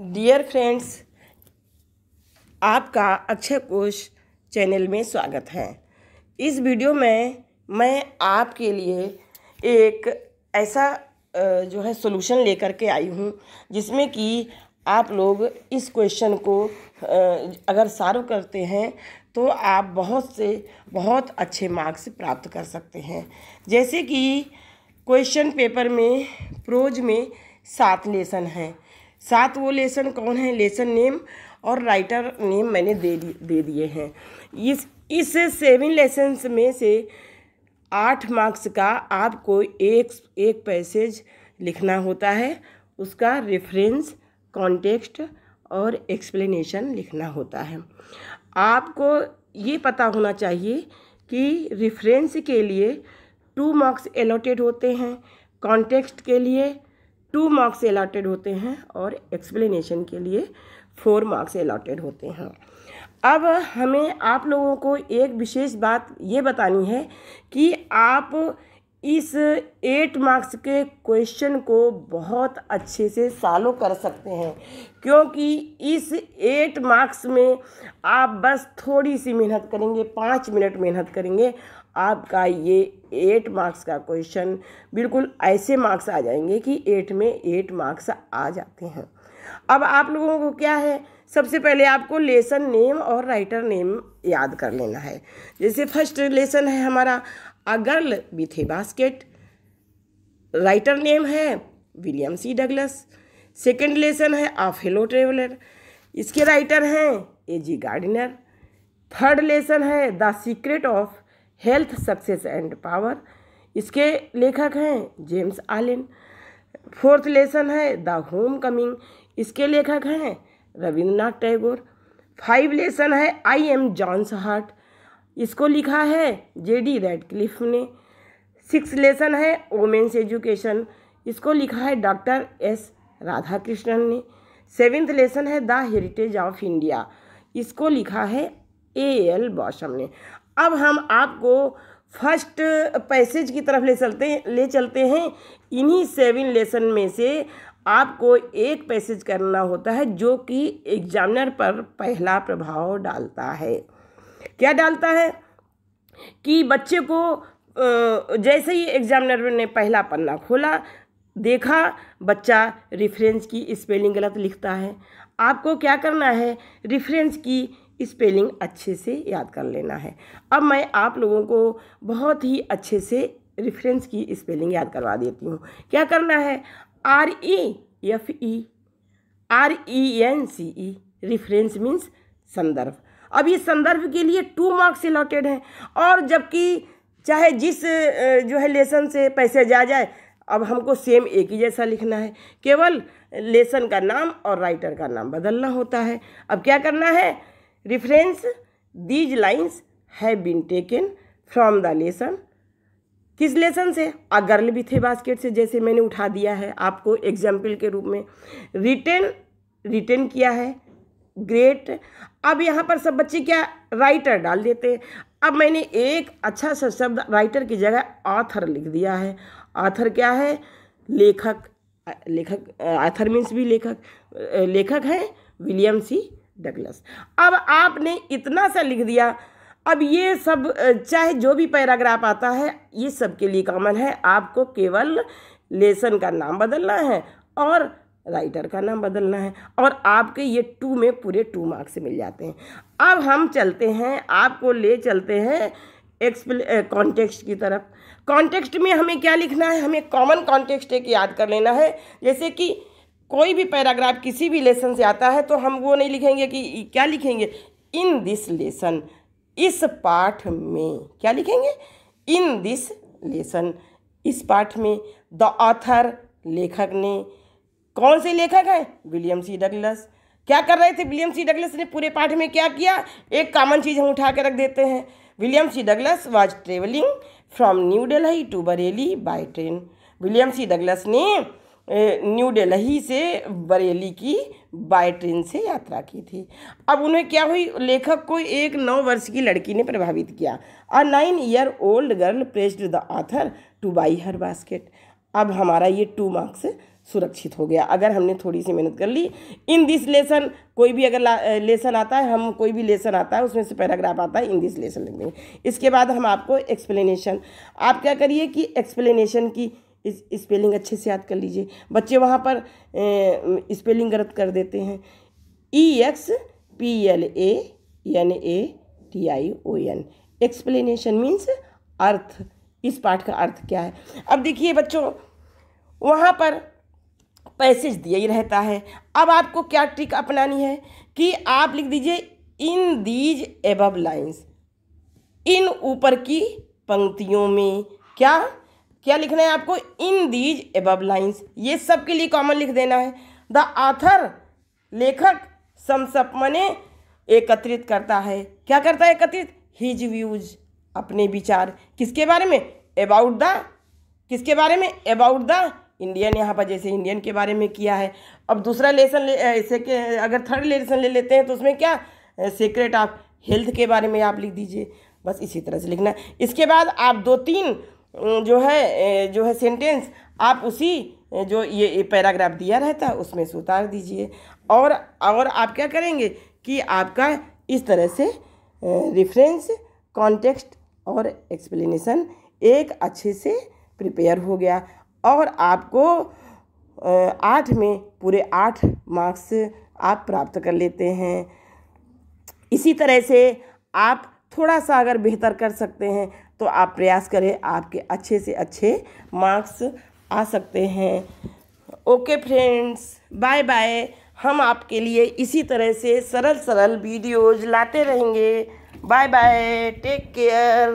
dear friends आपका अक्षय कोश channel में स्वागत है इस वीडियो में मैं आपके लिए एक ऐसा जो है सोल्यूशन लेकर के आई हूँ जिसमें कि आप लोग इस क्वेश्चन को अगर सॉल्व करते हैं तो आप बहुत से बहुत अच्छे मार्क्स प्राप्त कर सकते हैं जैसे कि क्वेश्चन पेपर में प्रोज में सात लेसन हैं सात वो लेसन कौन है लेसन नेम और राइटर नेम मैंने दे दे दिए हैं इस इस सेवन लेसन्स में से आठ मार्क्स का आपको एक एक पैसेज लिखना होता है उसका रेफरेंस कॉन्टेक्स्ट और एक्सप्लेनेशन लिखना होता है आपको ये पता होना चाहिए कि रेफरेंस के लिए टू मार्क्स एलोटेड होते हैं कॉन्टेक्स्ट के लिए टू मार्क्स अलाटेड होते हैं और एक्सप्लेनेशन के लिए फोर मार्क्स अलाटेड होते हैं अब हमें आप लोगों को एक विशेष बात ये बतानी है कि आप इस एट मार्क्स के क्वेश्चन को बहुत अच्छे से सॉल्व कर सकते हैं क्योंकि इस एट मार्क्स में आप बस थोड़ी सी मेहनत करेंगे पाँच मिनट मेहनत करेंगे आपका ये एट मार्क्स का क्वेश्चन बिल्कुल ऐसे मार्क्स आ जाएंगे कि एट में एट मार्क्स आ जाते हैं अब आप लोगों को क्या है सबसे पहले आपको लेसन नेम और राइटर नेम याद कर लेना है जैसे फर्स्ट लेसन है हमारा a girl with a basket writer name है William C Douglas second lesson है आ फेलो ट्रेवलर इसके राइटर हैं A G Gardiner third lesson है the secret of health success and power इसके लेखक हैं जेम्स आलिन फोर्थ लेसन है द होम कमिंग इसके लेखक हैं रविंद्रनाथ टैगोर फाइव लेसन है आई एम जॉन्स हार्ट इसको लिखा है जे डी रेड क्लिफ ने सिक्स लेसन है वोमेंस एजुकेशन इसको लिखा है डॉक्टर एस राधा कृष्णन ने सेवेंथ लेसन है द हेरिटेज ऑफ इंडिया इसको लिखा है ए एल बॉशम ने अब हम आपको फर्स्ट पैसेज की तरफ ले चलते ले चलते हैं इन्हीं सेवन लेसन में से आपको एक पैसेज करना होता है जो कि एग्जामिनर पर पहला प्रभाव डालता है क्या डालता है कि बच्चे को जैसे ही एग्जामिनर ने पहला पन्ना खोला देखा बच्चा रेफरेंस की स्पेलिंग गलत लिखता है आपको क्या करना है रेफरेंस की स्पेलिंग अच्छे से याद कर लेना है अब मैं आप लोगों को बहुत ही अच्छे से रेफरेंस की स्पेलिंग याद करवा देती हूँ क्या करना है R E F E R E N C E reference means संदर्भ अब ये संदर्भ के लिए टू मार्क्स अलॉटेड हैं और जबकि चाहे जिस जो है लेसन से पैसे जा जाए अब हमको सेम एक ही जैसा लिखना है केवल लेसन का नाम और राइटर का नाम बदलना होता है अब क्या करना है reference these lines have been taken from the lesson किस लेसन से आ गर्ल भी थे बास्केट से जैसे मैंने उठा दिया है आपको एग्जाम्पल के रूप में रिटेन रिटेन किया है ग्रेट अब यहाँ पर सब बच्चे क्या राइटर डाल देते हैं अब मैंने एक अच्छा सा शब्द राइटर की जगह आथर लिख दिया है आथर क्या है लेखक लेखक आथर मीन्स भी लेखक लेखक हैं विलियम सी डगलस अब आपने इतना सा लिख दिया अब ये सब चाहे जो भी पैराग्राफ आता है ये सब के लिए कॉमन है आपको केवल लेसन का नाम बदलना है और राइटर का नाम बदलना है और आपके ये टू में पूरे टू मार्क्स मिल जाते हैं अब हम चलते हैं आपको ले चलते हैं एक्सप्ले कॉन्टेक्स्ट की तरफ कॉन्टेक्स्ट में हमें क्या लिखना है हमें कॉमन कॉन्टेक्स्ट एक याद कर लेना है जैसे कि कोई भी पैराग्राफ किसी भी लेसन से आता है तो हम वो नहीं लिखेंगे कि क्या लिखेंगे इन दिस लेसन इस पाठ में क्या लिखेंगे इन दिस लेसन इस पाठ में द ऑथर लेखक ने कौन से लेखक हैं विलियम सी डगलस क्या कर रहे थे विलियम सी डगलस ने पूरे पाठ में क्या किया एक कॉमन चीज़ हम उठा के रख देते हैं William C Douglas was travelling from New Delhi to Bareilly by train William C Douglas ने न्यू दिल्ली से बरेली की बाय ट्रेन से यात्रा की थी अब उन्हें क्या हुई लेखक को एक नौ वर्ष की लड़की ने प्रभावित किया a nine year old girl pressed the author to buy her basket अब हमारा ये टू मार्क्स सुरक्षित हो गया अगर हमने थोड़ी सी मेहनत कर ली इन दिस लेसन कोई भी अगर लेसन आता है हम कोई भी लेसन आता है उसमें से पैराग्राफ आता है इन दिस लेसन लिख देंगे इसके बाद हम आपको एक्सप्लेनेशन आप क्या करिए कि एक्सप्लेनेशन की इस स्पेलिंग अच्छे से याद कर लीजिए बच्चे वहाँ पर स्पेलिंग गलत कर देते हैं E X P L A N A T I O N explanation means अर्थ इस पाठ का अर्थ क्या है अब देखिए बच्चों वहाँ पर पैसेज दिया ही रहता है अब आपको क्या ट्रिक अपनानी है कि आप लिख दीजिए इन दीज एबव लाइन्स इन ऊपर की पंक्तियों में क्या क्या लिखना है आपको इन दीज एब लाइन्स ये सब के लिए कॉमन लिख देना है द आथर लेखक समसपमने एकत्रित करता है क्या करता है एकत्रित हिज व्यूज अपने विचार किसके बारे में अबाउट द किसके बारे में अबाउट द इंडियन यहाँ पर जैसे इंडियन के बारे में किया है अब दूसरा लेसन ले ऐसे के अगर थर्ड लेसन ले लेते हैं तो उसमें क्या सीक्रेट ऑफ हेल्थ के बारे में आप लिख दीजिए बस इसी तरह से लिखना है इसके बाद आप दो तीन जो है जो है सेंटेंस आप उसी जो ये पैराग्राफ दिया रहता है उसमें से उतार दीजिए और और आप क्या करेंगे कि आपका इस तरह से रेफरेंस कॉन्टेक्स्ट और एक्सप्लेनेशन एक अच्छे से प्रिपेयर हो गया और आपको आठ में पूरे आठ मार्क्स आप प्राप्त कर लेते हैं इसी तरह से आप थोड़ा सा अगर बेहतर कर सकते हैं तो आप प्रयास करें आपके अच्छे से अच्छे मार्क्स आ सकते हैं ओके फ्रेंड्स बाय बाय हम आपके लिए इसी तरह से सरल सरल वीडियोज लाते रहेंगे बाय बाय टेक केयर